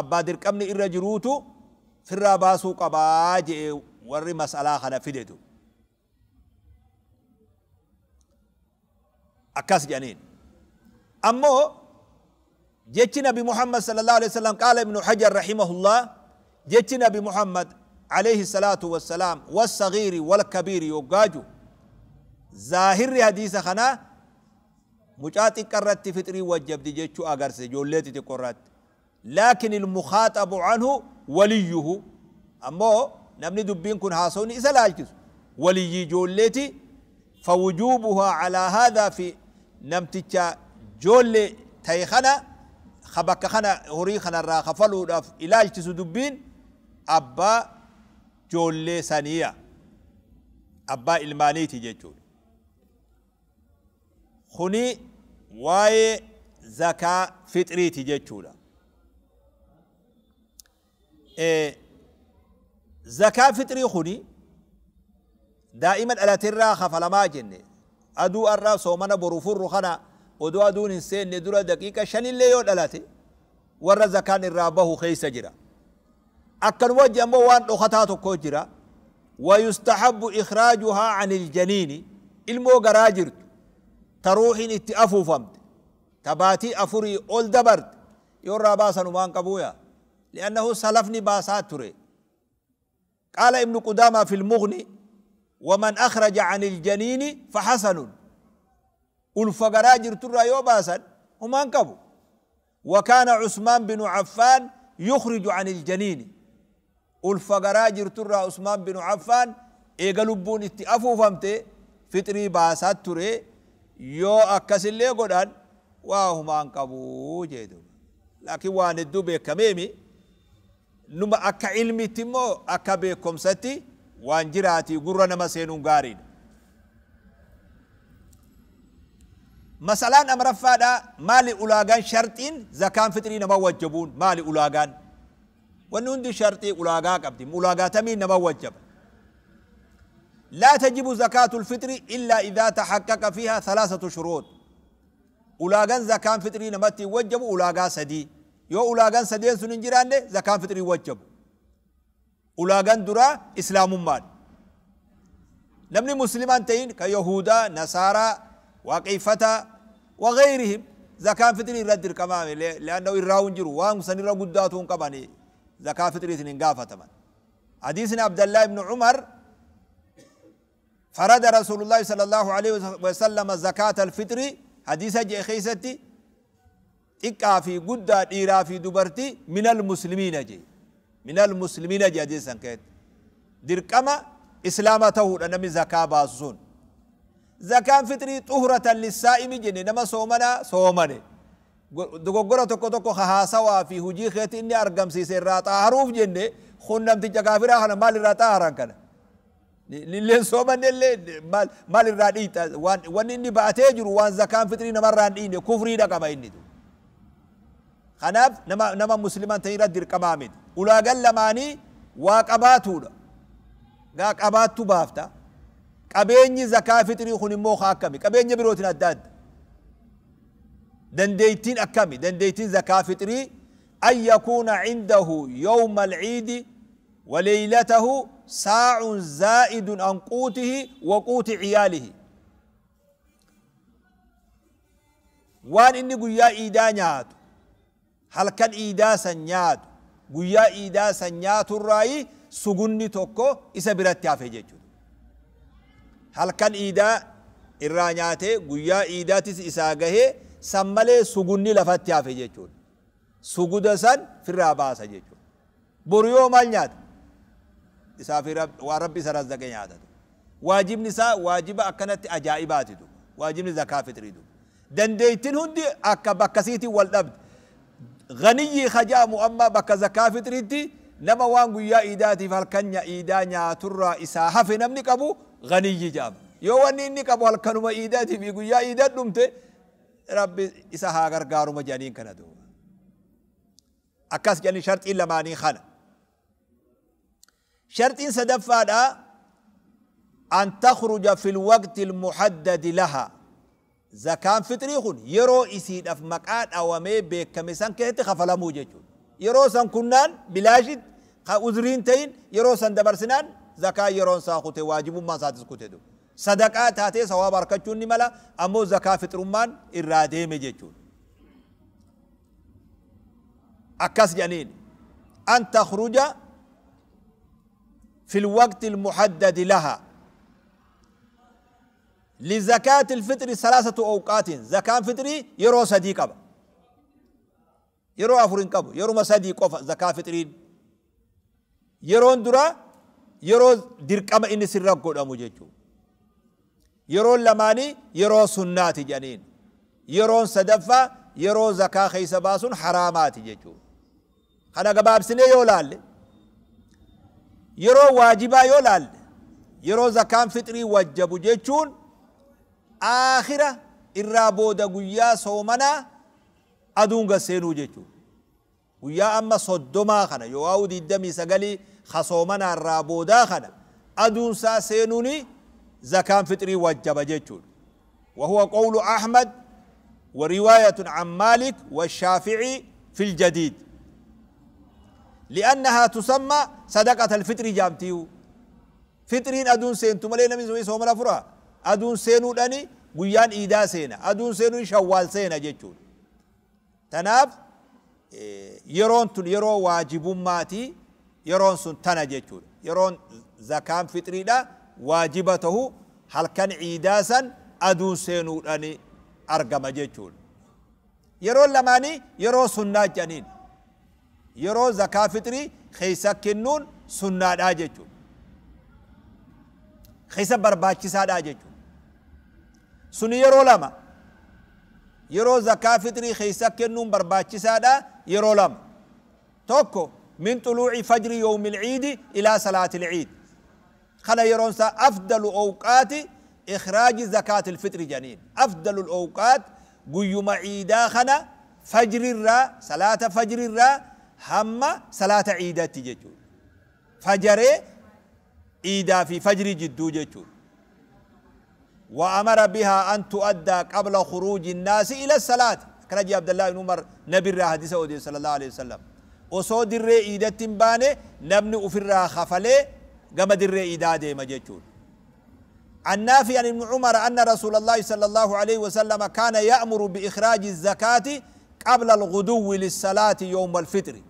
abbaa dirqamni irra jiruutu firraa baasuu qabaa je'e warri mas'alaa kana fidetu. أكاس جانين أمو جيتش نبي محمد صلى الله عليه وسلم قال ابن حجر رحمه الله جيتش نبي محمد عليه الصلاة والسلام والصغير والكبير يقاجو ظاهر حديث خنا مجاتي قررت فطري وجبد جيتشو أغرس جولتي تقررت لكن المخاطب عنه وليه أمو نمني دبين كن هاسوني إسا لاجكس ولي جولتي فوجوبها على هذا في namticha jolle ta'e kana habakka kana horii kanarraa kafaluudhaaf ilaalchisu dubbiin abbaa joollee saniya abbaa ilmaaniiti jechuudha kuni waa'ee zakaa fitriiti jechuudha zakaa fitrii kuni daa'iman dhalatirraa kafalamaa jenne aduu arraa soomana borufurru kana oduu aduun hin seenne dura daqiiqa shanillee yoo dhalate warra zakaan irraa bahu keeysa jira akkan wajji ammoo waan dhokataa tokko jira ويستحب إخراجها عن الجنين ilmoo garaa jirtu ta ruuhin itti afuufamte ta baatii afurii ol dabarte yorraa baasanumaan qabuuya li'annahu salafni baasaa ture qaala ibnu qudaamaa fi lmughni ومن أخرج عن الجنين فحسن الفقراجر جرتر يوباسا هم أنكبوا وكان عثمان بن عفان يخرج عن الجنين الفقراجر جرتر عثمان بن عفان إيقلبون اتأفوا فهمت فطري باسات تري يو أكس اللي قدان وهم أنكبوا جيدوا لكن وان الدوبة كميمي نما أكا علمي تمو أكا بكم ستي waan jiraatii gurra nama seenuun gaariidha. masalaan amaraffaadha maali ulaagaan sharxiin zakaan fixrii nama wajjabuun maali ulaagaan wanni hundi sharxii ulaagaa qabdi ulaagaatamiin nama wajjaba لا تجب زكاة الفطر إلا إذا تحقق فيها ثلاثة شروط أولاغان زكاة فطري نمتي وجب أولاغا سدي يو أولاغان سدين سننجران زكاة فطري وجب ulaagan duraa islaamummaan namni muslimaan ta'in ka yahudaa nasaaraa waaqeeffataa wagayrihim zakaan fitrii irratti dirqamaame leannahu irraa hin jiru waan san irra guddaatu hin qabani zakaa fitriitiin hin gaafataman hadiisni abdallah ibnu cumar فرد رسول الله صلى الله عليه وسلم زكاة الفطر حديث جاء خيستي إكا في قدى إيرا في دبرتي من المسلمين جي من المسلمين جديسا كيت دركما إسلام تهود نمي زكاة باسون زكاة فطري طهرة للسائم جنة نما سومنا صومني دغغرة تكو تكو خهاسوا وافي هجي خيت إني أرقم سيسي راتا حروف جن خنم تجاكافرا هنا مال راتا هران للين صومن اللي مال مال الراديت وان وان اني باتاجر وان زكاة فطري نما رانديني كفري دقا بايني خناب نما نما مسلمان تهيرا دير كمامد ulaagan lamaanii waa qabaatuudha gaa qabaattu baafta qabeenyi zakaa fixrii kun immoo haa akkami qabeenya birootiin adda adda dandeeytiin akkami dandeeytiin zakaa fixrii an yakuuna cindahu yowma alciidi وليلته ساع زائد عن قوته وقوت عياله وان اني قيا ايدا نياد هل كان ايدا سنياد guyyaa iidaa sanyaa turraayi sugunni tokko isa biratti hafe jechuudha. Halkan iidaa irraa nyaatee guyyaa iidaatis isaa gahee san malee sugunni lafatti hafe jechuudha. Suguda san firraa baasa jechuudha. Boru yoo maal nyaata? Isaaf waan rabbi isa razzaqe nyaatatu. Waajibni isaa waajiba akkanatti ajaa'ibaati. Waajibni zakaa fitrii. Dandeettiin hundi akka bakkasiitiin wal dhabde. غني خجا أما بك زكاة فطرتي نما وان قيا إيداتي فالكنيا إيدانيا ترى إساحة في نمني كبو غني جاب يو واني إني كبو ما إيداتي في قيا إيدات نمتي ربي إساحة اگر قارو مجانين كنا دو أكاس جاني شرط إلا ماني خانا شرط إن سدفانا أن تخرج في الوقت المحدد لها zakaan fixrii kun yeroo isiidhaaf maqaa dhaawamee beekame san keessatti kafalamuu jechuudha. Yeroo san kunnaan bilaashit ka uzriin ta'in yeroo san dabarsinaan zakaa yeroon isaa kute waajibummaa isaatis kute du. Sadaqaa taatee sawaaba arkachuun ni mala ammoo zakaa fixrummaan irraa deeme jechuudha. Akkas jedhaniin an takhruja fi lwaqti lmuhaddadi lahaa لزكاة الفطر ثلاثة أوقات زكاة فطري يرو سدي يرو أفرين قبا يرو مصديق قفا زكاة فطرين يرو اندرا يرو درقم إن سرق قد أمججو يرو لماني يرو سنات جنين يرو صدفة يرو زكاة خيس باسون حرامات جيجو خنا قباب سنة يولال يرو واجبا يولال يرو زكاة فطري وجبو جيشون آخرة إرابودا بودا قيا صومنا أدون قسينو جيتو قيا أما صدما خنا يواو دي الدمي سقالي خصومنا إرى بودا خنا أدون ساسينوني زكاة فطري وجب جيتو وهو قول أحمد ورواية عن مالك والشافعي في الجديد لأنها تسمى صدقة الفطر جامتيو فطرين أدون سينتو لينا من زوي صومنا فرها aduun seenuudhani guyyaan iidaa seena aduun seenuun shawwaal seena jechuudha tanaaf yeroon tun yeroo waajibummaati yeroon sun tana jechuudha yeroon zakaan fitriidha waajiba tahu halkan ciidaa san aduun seenuudhani argama jechuudha yeroon lamaanii yeroo sunnaa jedhaniin yeroo zakaa fitrii keessa kennuun sunnaadhaa jechuudha keessa barbaachisaadhaa jechuudha sun yeroo lama yeroo zakaa fitrii keeysa kennuun barbaachisaadha yeroo lama tokko min xuluuci fajri yowmi ilciidi ilaa salaati ilciid kana yeroonsa afdalu owqaati إخراج زكاة الفطر جنين أفضل الأوقات قيوم عيدا خنا فجر الرا صلاة فجر الرا هم صلاة عيدا تججون فجر عيدا في فجر جدو ججون وأمر بها أن تؤدى قبل خروج الناس إلى الصلاة كان عبد الله بن عمر نبي الرهديس صلى الله عليه وسلم osoo الري iidatti hin نبني أفر ofirraa kafalee الري ايده دي deema jechuudha. النافع عن ابن عمر أن رسول الله صلى الله عليه وسلم كان يأمر بإخراج الزكاة قبل الغدو للصلاة يوم الفطر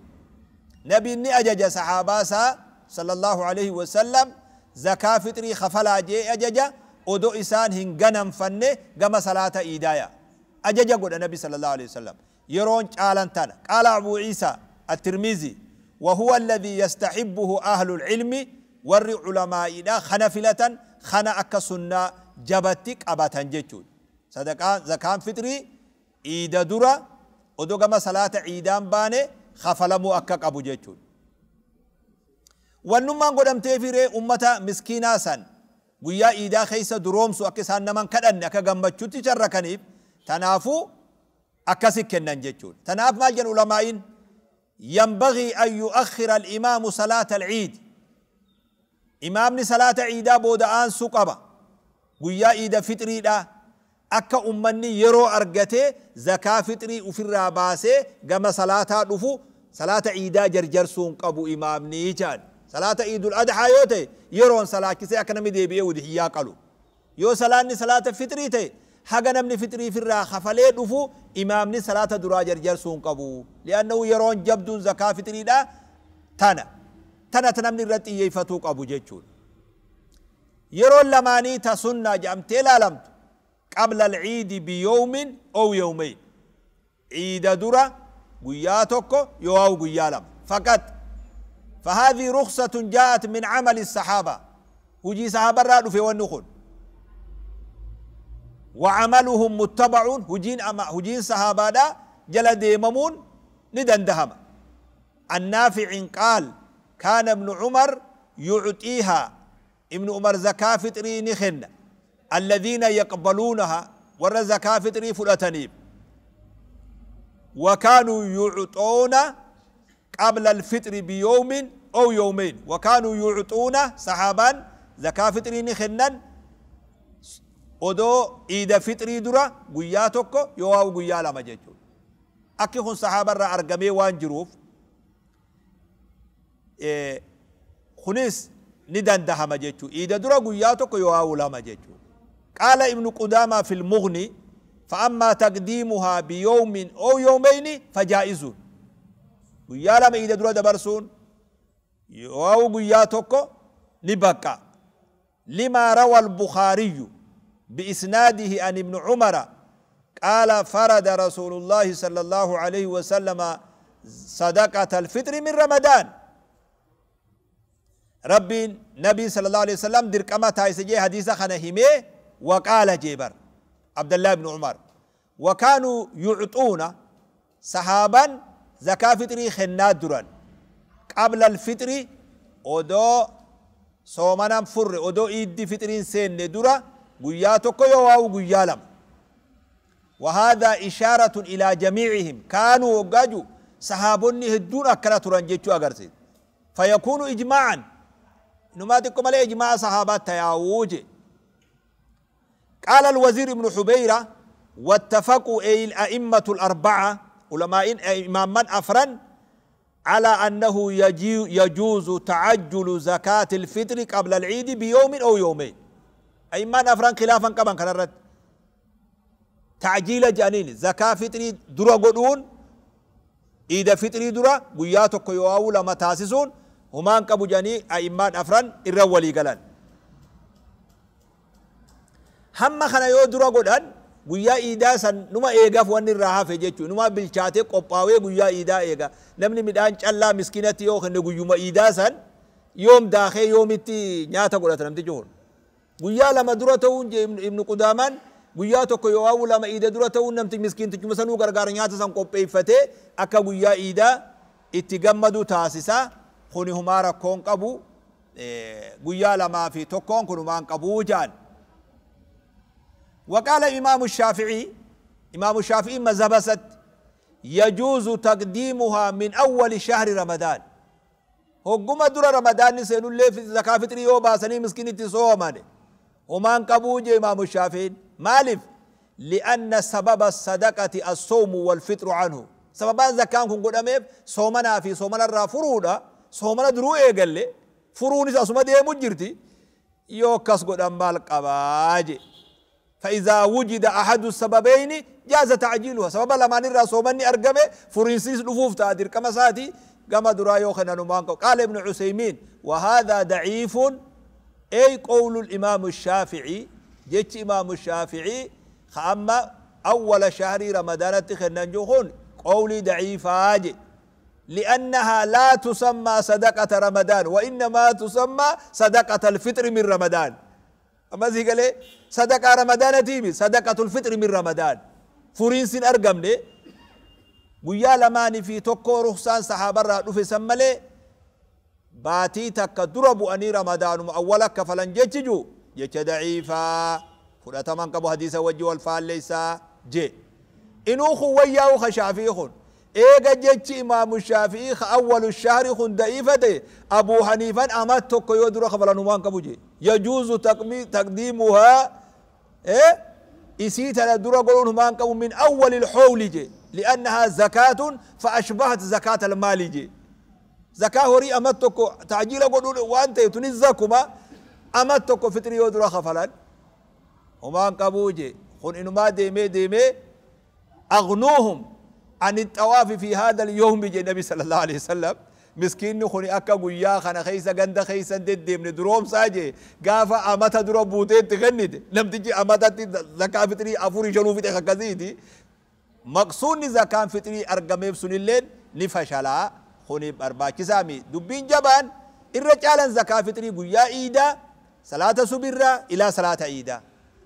نبي ني أجج صحاباسا صلى الله عليه وسلم زكاة فطري خفلا جي أجج odo isaan hin ganamfanne gama salaata iidaaya ajaja godha nabi sala allahu alehi wasalam yeroon caalan tana qaala abu ciisa الترمذي وهو الذي يستحبه أهل العلم ور إذا خنفلة خنا أك سنة جبتك أباتن جتون صدقان زكاة فطري عيد درا ودوغما صلاة عيدان باني خفلمو أكك أبو جتون ونما قدم تفيري أمة مسكينا سن guyyaa iidaa keessa duroomsu akka isaan naman kadhanne akka gammachuutti carra kaniif tanaafuu akkasi kennan jechuudha. Tanaaf maal jedhan ulamaa'iin yanbagii an yu'akhira al-imaamu salaata al-ciid. Imaamni salaata ciidaa booda'aan su qaba. Guyyaa iida fitriidha. Akka ummanni yeroo argatee zakaa fitrii ofirraa baasee gama salaataa dhufu salaata ciidaa jarjarsuun qabu imaamni jaan. Salaata iidul adhaa yoo ta'e يرون صلاة كسي أكنم دي بيه ودي يا قلو يو صلاة صلاة فطري تي حقا نمني فطري في الراحة خفلي دفو إمامني صلاة دراجر جرسون قبو لأنه يرون جبد زكاة فطري دا تانا تانا تنمني رتي يفتوك أبو جيتشون يرون لماني تسنى جامتي لالمت قبل العيد بيوم أو يومين عيد درة قياتك يواو قيالم فقط فهذه رخصة جاءت من عمل الصحابة وجي صحابة رادوا في ونخون وعملهم متبع هجين أما هجين صحابة دا جل ديممون ندندهم النافع قال كان ابن عمر يعطيها ابن عمر زكاة فطري نخن الذين يقبلونها ور زكاة فطري فلتنيب وكانوا يعطون قبل الفطر بيوم أو يومين وكانوا يعطون صحابان زكاة فطرين خنن odoo iida fixrii dura guyyaa tokko yoo waa'u guyyaa lama jechuudha. Akki kun sahaabarraa argamee waan jiruuf kunis ni dandahama jechuudha. Iida dura guyyaa tokko yoo waa'u lama jechuudha. Qaala ibnu Qudaamaa fil muqni fa'ammaa taqdiimuhaa biyoomin oo yoomeyni fajaa'izuun. guyyaa lama iida dura dabarsuun yoo guyyaa tokko ni baqa lima rawa albukaariyu biisnaadihi an ibnu cumara قال فرد رسول الله صلى الله عليه وسلم صدقة الفطر من رمضان ربي نبي صلى الله عليه وسلم در كما تايسجي حديث خنهمي وقال جيبر عبد الله بن عمر وكانوا يعطون صحابا zakaa fixrii kennaa duran qabla alfixri odoo soomanaan furre odoo iiddi fixriin seenne dura guyyaa tokko yoo waa'u guyyaa lama وهذا إشارة إلى جميعهم كانوا وقاجوا صحابوني هدون أكرا تران جيتشو أغرسي فيكون إجماعا نماتكم على إجماع صحابات تياوجي قال الوزير ابن حبيرة واتفقوا أي الأئمة الأربعة علماء imaamman afran على أنه يجوز تعجل زكاة الفطر قبل العيد بيوم أو يومين أي ما نفران خلافا كما كان الرد تعجيل جانين زكاة فطري درا قدون إيدا فطري درا قياتك يواو لما تاسسون همان انقبوا جاني أئمان أفران الرولي قلال هم خنا يو درا قدان guyyaa iidaa san numa eegaaf wanni irraa hafe jechuun numa bilchaatee qophaawee guyyaa iidaa eega namni midhaan callaa miskinatti yoo kenne guyyuma iidaa san yoom daakee yoomitti nyaata godhata namtichi kun guyyaa lama dura ta'uun ibnu qudaamaan guyyaa tokko yoo awwu lama iida dura ta'uun namti miskiintichuma sanuu gargaara nyaata san qopheeffatee akka guyyaa iidaa itti gammadu taasisa kuni humaa rakkoon qabu guyyaa lamaa fi tokkoon kun humaan qabuu jaan وقال إمام الشافعي إمام الشافعي مذهب يجوز تقديمها من أول شهر رمضان هجوم در رمضان نسينو اللي في زكاة فطري يوم باسني مسكين تسوه ماني ومان قبوج إمام الشافعي مالف لأن سبب الصدقة الصوم والفطر عنه سببان زكاة كون قد أميف صومنا في صومنا الرافرونا صومنا درو إيه قال لي فروني سأسوما دي مجرتي يوكس قد أمال قباجي فإذا وجد أحد السببين جاز تعجيلها سبب لما نرى صومني أرقم فرنسيس لفوف تادير كما ساتي كما درا يوخنا نمانكو قال ابن عسيمين وهذا ضعيف أي قول الإمام الشافعي جت إمام الشافعي خأما أول شهر رمضان تخنا جوخون قولي ضعيف آجي لأنها لا تسمى صدقة رمضان وإنما تسمى صدقة الفطر من رمضان أما زي قال إيه؟ صدقة رمضان تيمي صدقة الفطر من رمضان فرينسين أرقمني guyyaa lamaanii fi tokko ruhsaan sahaabarraa dhufe san malee baatii takka dura bu'anii ramadaanuma awwal akka falan jechi ju jecha daciifaa fudhataman qabu hadiisa wajji wal faalleeysaa je inuu kun wayyaa'u ka shaafii kun eega jechi imaamu shaafii ka awwalu shahri kun da'iifa ta'e abuu haniifan amat tokko yoo dura ka falanumaan qabu je yajuuzu taqdiimuhaa إيه إسيت الدرة قولون همان كون من أول الحول جي لأنها زكاة فأشبهت زكاة المال جي زكاة هوري أمتك تعجيل قولون وأنت تنزكما أمتك فطري يودرا خفلان همان كبوجي خن إنما ديمي ديمي أغنوهم عن التواف في هذا اليوم بجي النبي صلى الله عليه وسلم مسكين خني أكا قويا خانا خيسا قندا خيسا دديم دروم ساجي قافا أمتا دروم بوتين تغنيد لم تجي أمتا زكاة فتري أفوري شنو فيتي دي مقصود زكاة فطري أرقميف سنلين نفشلا بأربا كسامي دبين جبان إرجالا زكاة فتري قويا إيدا صلاة سبرة إلى صلاة إيدا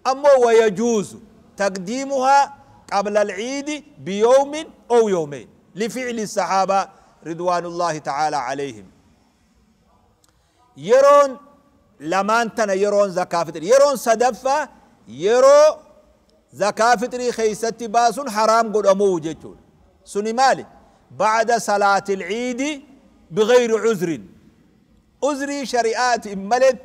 أما ويجوز تقديمها قبل العيد بيوم أو يومين لفعل الصحابة رضوان الله تعالى عليهم يرون لمان تنا يرون زكاة فطر يرون صدفة يرو زكاة فطر خيستي باسون حرام قد أمو جتون سني مالي بعد صلاة العيد بغير عذر عذري شريعات ملت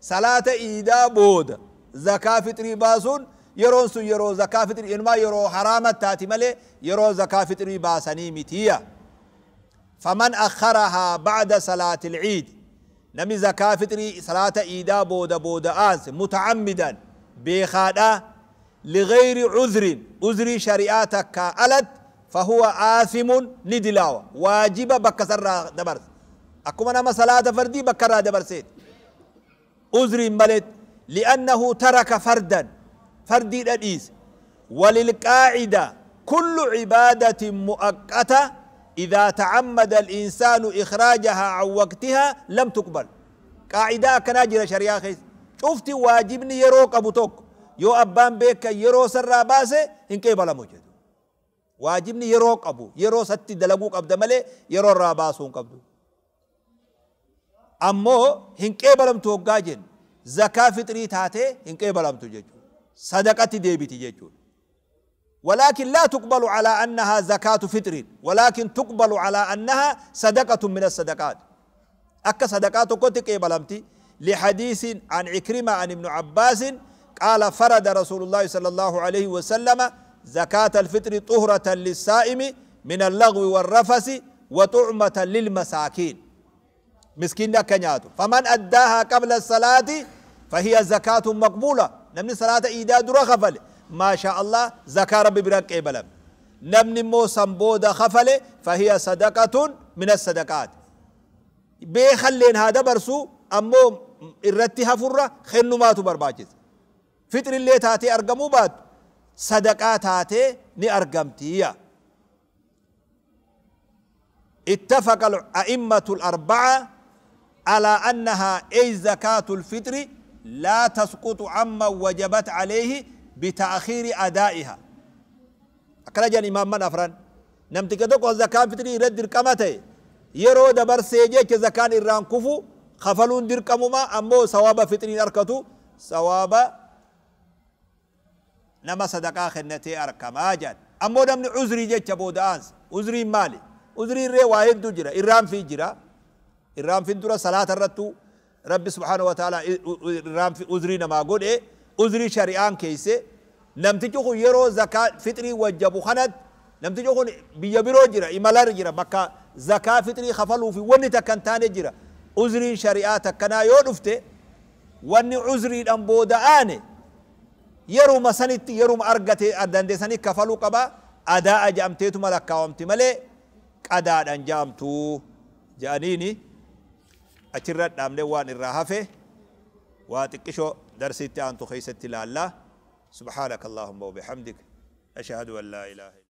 صلاة إيدا بود زكاة فطر باسون يرون سو يرو زكاة فطر إنما يرو حرام التاتي ملي يرو زكاة فطر باسني متيا فمن أخرها بعد صلاة العيد نمي زكاة فطري صلاة إيدا بودا بودا آس متعمدا بخادا لغير عذر عذر شريعتك كألت فهو آثم لدلاوة واجب بكسر دبر أكما نما صلاة فردي بكرا سيت عذر ملت لأنه ترك فردا فردي الأديس وللقاعدة كل عبادة مؤقتة إذا تعمد الإنسان إخراجها عن وقتها لم تقبل قاعدة كناجر شريعة خيس شفت واجبني يروك أبو توك يو أبان بيك يرو سر باسه إنك بلا موجود واجبني يروك أبو يرو ستي دلقوك أبدا ملي يرو راباسون قبدو أمو إن هنك بلم توقاجن زكاة فطري تاتي إن هنك بلم تججو صدقتي ديبتي ججو ولكن لا تقبل على انها زكاه فطر ولكن تقبل على انها صدقه من الصدقات اك صدقات كنت قبلمتي لحديث عن عكرمه عن ابن عباس قال فرد رسول الله صلى الله عليه وسلم زكاه الفطر طهره للسائم من اللغو والرفس وطعمه للمساكين مسكين ده كنياتو فمن اداها قبل الصلاه فهي زكاه مقبوله نمني صلاه إيداد درغفله ما شاء الله زكاة ربي براك إبلم إيه نمني مو سنبودة خفلة فهي صدقة من الصدقات بيخلين هذا برسو أمو إرتها فرة خير نماتو تبر فتر فطر اللي تاتي أرقمو بات صدقات هاتي ني أرقمتي اتفق الأئمة الأربعة على أنها أي زكاة الفطر لا تسقط عما وجبت عليه بتأخير أدائها أخرج الإمام من أفران نمت كتوك الزكاة فتري رد الكامتة يرو دبر سيجي زكاة الران كفو خفلون دير كموما أمو سواب فتري أركتو سواب نما صدقاء خنتي أركما جان أمو نمن عزري جي جيك بودانس عزري مالي عزري ري واحد دو جرا إرام في جرا إرام في الدرا صلاة الرتو رب سبحانه وتعالى إرام في عزري نما قول إيه uzrii shari'aan keeyse namtichi kun yeroo zakaa fixrii wajjabu kanat namtichi kun biyya biroo jira imalarra jira bakka zakaa fixrii kafaluufi wanni takkan taane jira uzriin shari'aa takkanaa yoo dhufte wanni uzriidhaan booda aane yeruma sanitti yeruma argate dandeessanii kafaluu qaba adaa ja'amteetuma lakkaawamti malee qadaadhaan ja'amtuu ja'aniini achirra dhaabnee waan irraa hafe waa xiqqishoo درسيت خيستي لا الله سبحانك اللهم وبحمدك أشهد أن لا إله إلا